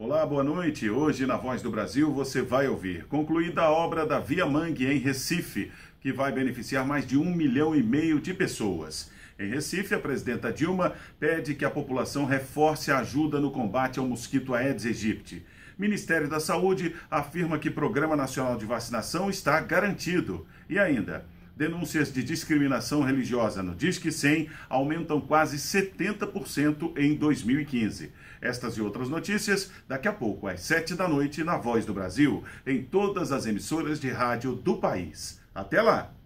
Olá, boa noite. Hoje na Voz do Brasil você vai ouvir concluída a obra da Via Mangue em Recife, que vai beneficiar mais de um milhão e meio de pessoas. Em Recife, a presidenta Dilma pede que a população reforce a ajuda no combate ao mosquito Aedes aegypti. Ministério da Saúde afirma que o Programa Nacional de Vacinação está garantido. E ainda, denúncias de discriminação religiosa no Disque 100 aumentam quase 70% em 2015. Estas e outras notícias daqui a pouco, às 7 da noite, na Voz do Brasil, em todas as emissoras de rádio do país. Até lá!